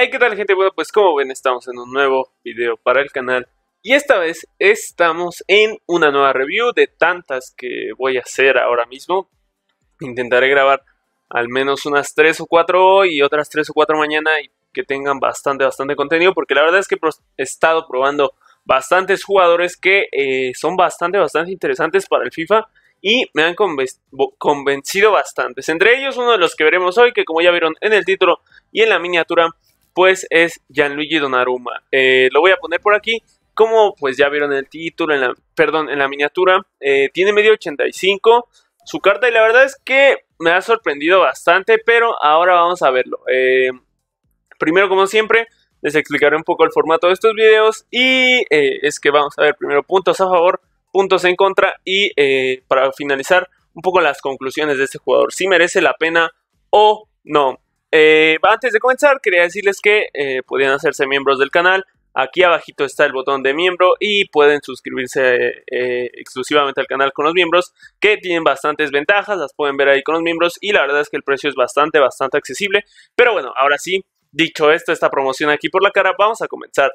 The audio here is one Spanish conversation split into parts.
Hey, ¿qué tal gente? Bueno, pues como ven estamos en un nuevo video para el canal y esta vez estamos en una nueva review de tantas que voy a hacer ahora mismo. Intentaré grabar al menos unas 3 o 4 hoy y otras 3 o 4 mañana y que tengan bastante, bastante contenido porque la verdad es que he estado probando bastantes jugadores que eh, son bastante, bastante interesantes para el FIFA y me han convencido bastantes. Entre ellos uno de los que veremos hoy que como ya vieron en el título y en la miniatura pues es Gianluigi Donnarumma. Eh, lo voy a poner por aquí. Como pues ya vieron en el título, en la, perdón, en la miniatura, eh, tiene medio 85 su carta y la verdad es que me ha sorprendido bastante, pero ahora vamos a verlo. Eh, primero, como siempre, les explicaré un poco el formato de estos videos y es que vamos a ver primero puntos a favor, puntos en contra y para finalizar un poco las conclusiones de este jugador. Si merece la pena o no. Eh, antes de comenzar, quería decirles que eh, hacerse miembros del canal. Aquí abajito está el botón de miembro y pueden suscribirse eh, exclusivamente al canal con los miembros, que tienen bastantes ventajas, las pueden ver ahí con los miembros y la verdad es que el precio es bastante, bastante accesible. Pero bueno, ahora sí, dicho esto, esta promoción aquí por la cara, vamos a comenzar.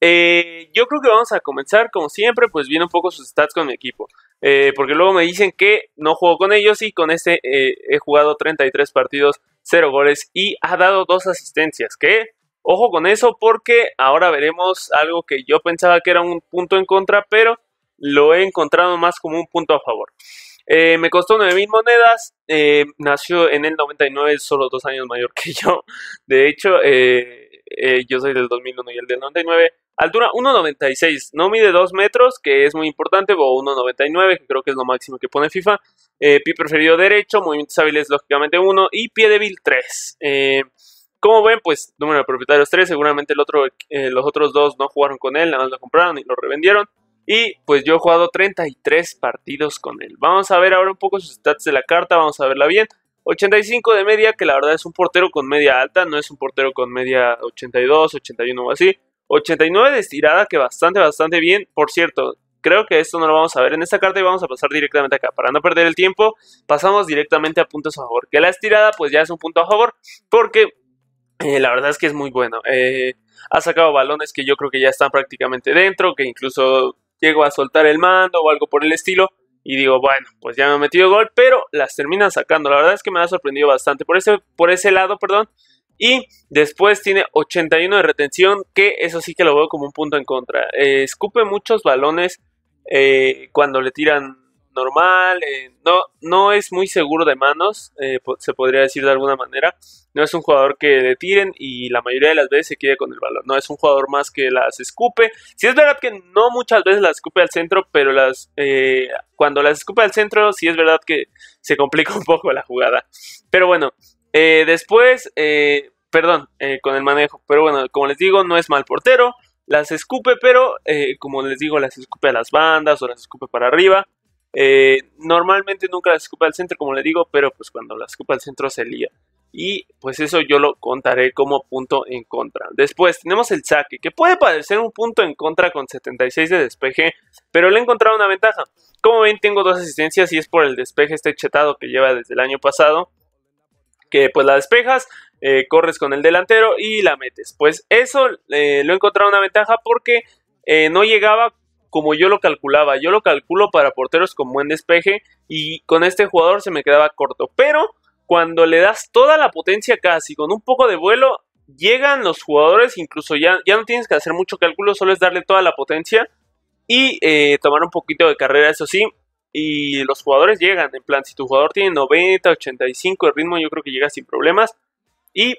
Eh, yo creo que vamos a comenzar, como siempre, pues viendo un poco sus stats con mi equipo. porque luego me dicen que no juego con ellos y con este he jugado 33 partidos Cero goles y ha dado dos asistencias. Que ojo con eso porque ahora veremos algo que yo pensaba que era un punto en contra, pero lo he encontrado más como un punto a favor. Eh, me costó 9.000 monedas, eh, nació en el 99, solo dos años mayor que yo. De hecho, eh, yo soy del 2001 y el del 99. Altura 1.96, no mide 2 metros, que es muy importante, o 1.99, que creo que es lo máximo que pone FIFA. Eh, pi pie preferido derecho, movimientos hábiles lógicamente 1 y pie débil 3. Eh, como ven, pues número de propietarios 3, seguramente eh, los otros dos no jugaron con él, nada más lo compraron y lo revendieron. Y pues yo he jugado 33 partidos con él. Vamos a ver ahora un poco sus stats de la carta, vamos a verla bien. 85 de media, que la verdad es un portero con media alta, no es un portero con media 82, 81 o así. 89 de estirada, que bastante, bastante bien. Por cierto, creo que esto no lo vamos a ver en esta carta y vamos a pasar directamente acá. Para no perder el tiempo, pasamos directamente a puntos a favor. Que la estirada, pues ya es un punto a favor, porque eh, la verdad es que es muy bueno. Eh, ha sacado balones que yo creo que ya están prácticamente dentro, que incluso llego a soltar el mando o algo por el estilo. Y digo, bueno, pues ya me ha metido gol, pero las terminan sacando. La verdad es que me ha sorprendido bastante. Por ese, por ese lado, perdón, y después tiene 81 de retención, que eso sí que lo veo como un punto en contra. Eh, escupe muchos balones eh, cuando le tiran normal, eh, no, no es muy seguro de manos, se podría decir de alguna manera. No es un jugador que le tiren y la mayoría de las veces se quede con el balón. No es un jugador más que las escupe. Si es verdad que no muchas veces las escupe al centro, pero las cuando las escupe al centro sí es verdad que se complica un poco la jugada. Pero bueno, eh, después, eh, perdón, eh, con el manejo. Pero bueno, como les digo, no es mal portero. Las escupe, pero como les digo, las escupe a las bandas o las escupe para arriba. normalmente nunca las escupe al centro, como les digo, pero pues cuando las escupe al centro se lía. Y pues eso yo lo contaré como punto en contra. Después tenemos el saque, que puede parecer un punto en contra con 76 de despeje, pero le he encontrado una ventaja. Como ven, tengo dos asistencias y es por el despeje este chetado que lleva desde el año pasado que pues la despejas, eh, corres con el delantero y la metes. Pues eso eh, lo he encontrado una ventaja porque eh, no llegaba como yo lo calculaba. Yo lo calculo para porteros con buen despeje y con este jugador se me quedaba corto. Pero cuando le das toda la potencia casi con un poco de vuelo, llegan los jugadores, incluso ya, ya no tienes que hacer mucho cálculo, solo es darle toda la potencia y tomar un poquito de carrera, eso sí y los jugadores llegan. En plan, si tu jugador tiene 90, 85 de ritmo, yo creo que llega sin problemas. Y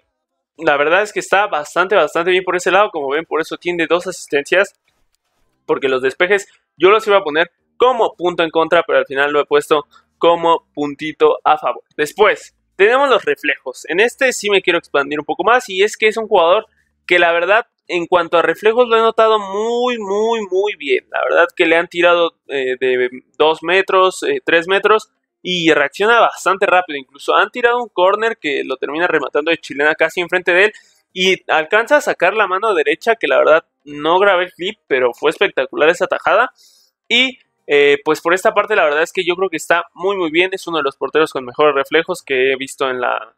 la verdad es que está bastante, bastante bien por ese lado. Como ven, por eso tiene dos asistencias. Porque los despejes yo los iba a poner como punto en contra, pero al final lo he puesto como puntito a favor. Después, tenemos los reflejos. En este sí me quiero expandir un poco más y es que es un jugador que la verdad en cuanto a reflejos lo he notado muy, muy, muy bien. La verdad que le han tirado eh, de 2 metros, 3 eh, metros y reacciona bastante rápido. Incluso han tirado un corner que lo termina rematando de chilena casi enfrente de él y alcanza a sacar la mano derecha que la verdad no grabé el clip, pero fue espectacular esa tajada. Y eh, pues por esta parte la verdad es que yo creo que está muy muy bien. Es uno de los porteros con mejores reflejos que he visto en la,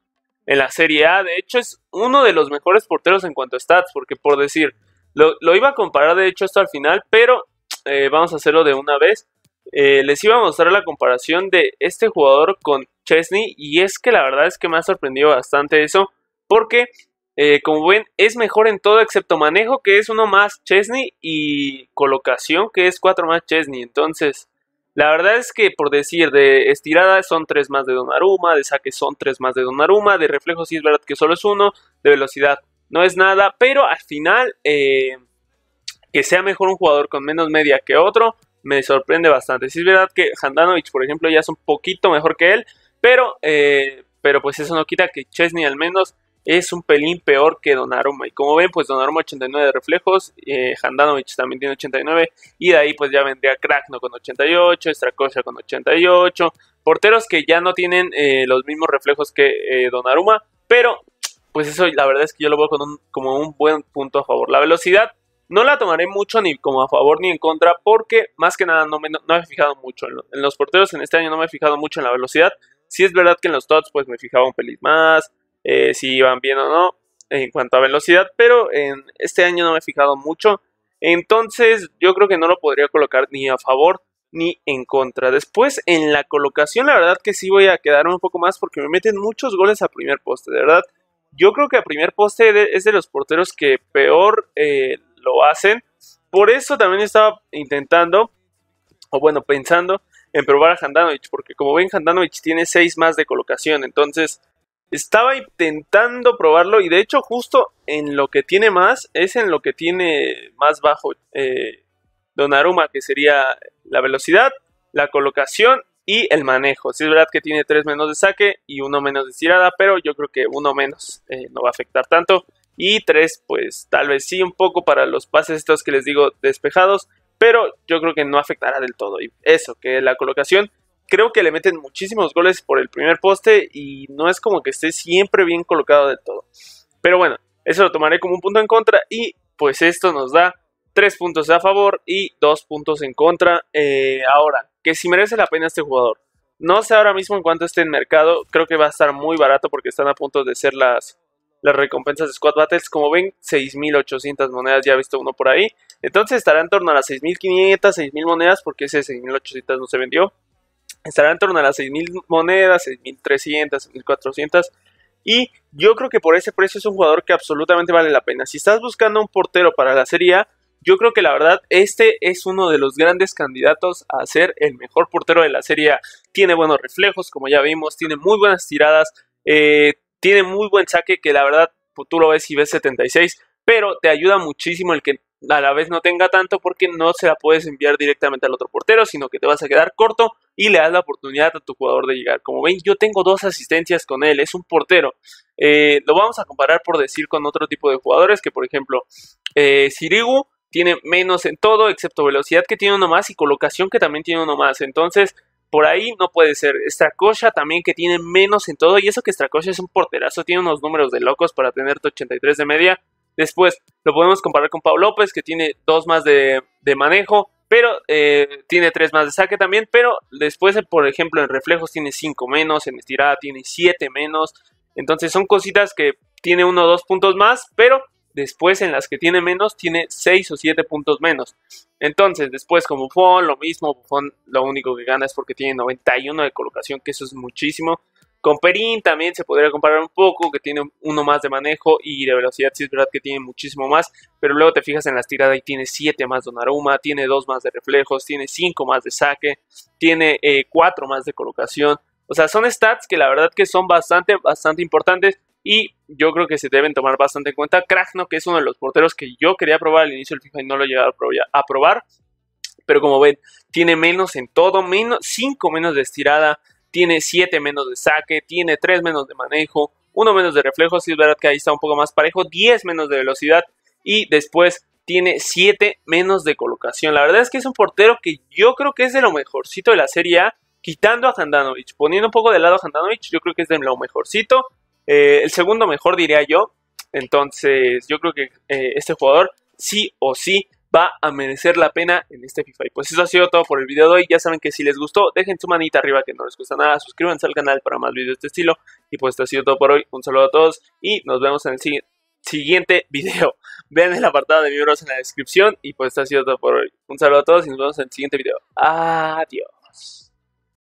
en la Serie A. De hecho, es uno de los mejores porteros en cuanto a stats, porque por decir, lo, iba a comparar de hecho hasta el final, pero eh, vamos a hacerlo de una vez. Eh, les iba a mostrar la comparación de este jugador con Chesney y es que la verdad es que me ha sorprendido bastante eso porque eh, como ven es mejor en todo excepto manejo que es uno más Chesney y colocación que es cuatro más Chesney entonces la verdad es que, por decir, de estirada son tres más de Donnarumma, de saque son tres más de Donnarumma, de reflejo sí es verdad que solo es uno, de velocidad no es nada, pero al final eh, que sea mejor un jugador con menos media que otro me sorprende bastante. Sí es verdad que Handanovic, por ejemplo, ya es un poquito mejor que él, pero, eh, pero pues eso no quita que Chesney al menos es un pelín peor que Donaruma Y como ven, pues Donnarumma 89 de reflejos, eh, Handanovic también tiene 89, y de ahí pues ya vendría Krakno con 88, Strakosha con 88, porteros que ya no tienen eh, los mismos reflejos que eh, Donnarumma, pero pues eso la verdad es que yo lo veo con un, como un buen punto a favor. La velocidad no la tomaré mucho ni como a favor ni en contra porque más que nada no me, no, he fijado mucho en, los porteros en este año no me he fijado mucho en la velocidad. Si es verdad que en los tots pues me fijaba un pelín más, eh, si iban bien o no en cuanto a velocidad, pero en este año no me he fijado mucho. Entonces yo creo que no lo podría colocar ni a favor ni en contra. Después en la colocación la verdad que sí voy a quedarme un poco más porque me meten muchos goles a primer poste, de verdad. Yo creo que a primer poste es de los porteros que peor eh, lo hacen. Por eso también estaba intentando, o bueno, pensando en probar a Handanovic, porque como ven Handanovic tiene 6 más de colocación, entonces estaba intentando probarlo y de hecho justo en lo que tiene más es en lo que tiene más bajo eh, que sería la velocidad, la colocación y el manejo. Si es verdad que tiene tres menos de saque y uno menos de tirada, pero yo creo que uno menos eh, no va a afectar tanto. Y tres, pues tal vez sí un poco para los pases estos que les digo despejados, pero yo creo que no afectará del todo. Y eso, que la colocación creo que le meten muchísimos goles por el primer poste y no es como que esté siempre bien colocado del todo. Pero bueno, eso lo tomaré como un punto en contra y pues esto nos da 3 puntos a favor y 2 puntos en contra. Eh, ahora, que si merece la pena este jugador. No sé ahora mismo en cuanto esté en mercado, creo que va a estar muy barato porque están a punto de ser las, las recompensas de Squad Battles. Como ven, 6.800 monedas, ya he visto uno por ahí. Entonces estará en torno a las 6.500, 6.000 monedas porque ese 6.800 no se vendió estará en torno a las 6.000 monedas, 6.300, 6.400. Y yo creo que por ese precio es un jugador que absolutamente vale la pena. Si estás buscando un portero para la Serie A, yo creo que la verdad este es uno de los grandes candidatos a ser el mejor portero de la Serie Tiene buenos reflejos, como ya vimos, tiene muy buenas tiradas, eh, tiene muy buen saque que la verdad pues, tú lo ves y ves 76, pero te ayuda muchísimo el que a la vez no tenga tanto porque no se la puedes enviar directamente al otro portero, sino que te vas a quedar corto y le das la oportunidad a tu jugador de llegar. Como ven, yo tengo dos asistencias con él, es un portero. Eh, lo vamos a comparar por decir con otro tipo de jugadores que, por ejemplo, eh, Sirigu tiene menos en todo, excepto velocidad que tiene uno más y colocación que también tiene uno más. Entonces, por ahí no puede ser. Estracosha también que tiene menos en todo. Y eso que Estracosha es un porterazo, tiene unos números de locos para tener 83 de media. Después lo podemos comparar con Pablo López, que tiene dos más de, manejo, pero eh, tiene tres más de saque también, pero después, eh, por ejemplo, en reflejos tiene cinco menos, en estirada tiene siete menos. Entonces son cositas que tiene uno o dos puntos más, pero después en las que tiene menos tiene seis o siete puntos menos. Entonces, después con Buffon, lo mismo, Buffon lo único que gana es porque tiene 91 de colocación, que eso es muchísimo. Con Perín también se podría comparar un poco, que tiene uno más de manejo y de velocidad, sí es verdad que tiene muchísimo más, pero luego te fijas en las tiradas y tiene 7 más de naruma, tiene 2 más de reflejos, tiene 5 más de saque, tiene 4 eh, más de colocación. O sea, son stats que la verdad que son bastante, bastante importantes y yo creo que se deben tomar bastante en cuenta. Krasno, que es uno de los porteros que yo quería probar al inicio del FIFA y no lo he llegado a probar, pero como ven, tiene menos en todo, menos, 5 menos de estirada, tiene 7 menos de saque, tiene 3 menos de manejo, 1 menos de reflejo, sí es verdad que ahí está un poco más parejo, 10 menos de velocidad y después tiene 7 menos de colocación. La verdad es que es un portero que yo creo que es de lo mejorcito de la Serie A, quitando a Handanovic, poniendo un poco de lado a Handanovic, yo creo que es de lo mejorcito, eh, el segundo mejor diría yo, entonces yo creo que eh, este jugador sí o sí va a merecer la pena en este FIFA. Y pues eso ha sido todo por el video de hoy. Ya saben que si les gustó, dejen su manita arriba que no les cuesta nada. Suscríbanse al canal para más videos de este estilo. Y pues esto ha sido todo por hoy. Un saludo a todos y nos vemos en el siguiente video. Vean el apartado de miembros en la descripción. Y pues esto ha sido todo por hoy. Un saludo a todos y nos vemos en el siguiente video. Adiós.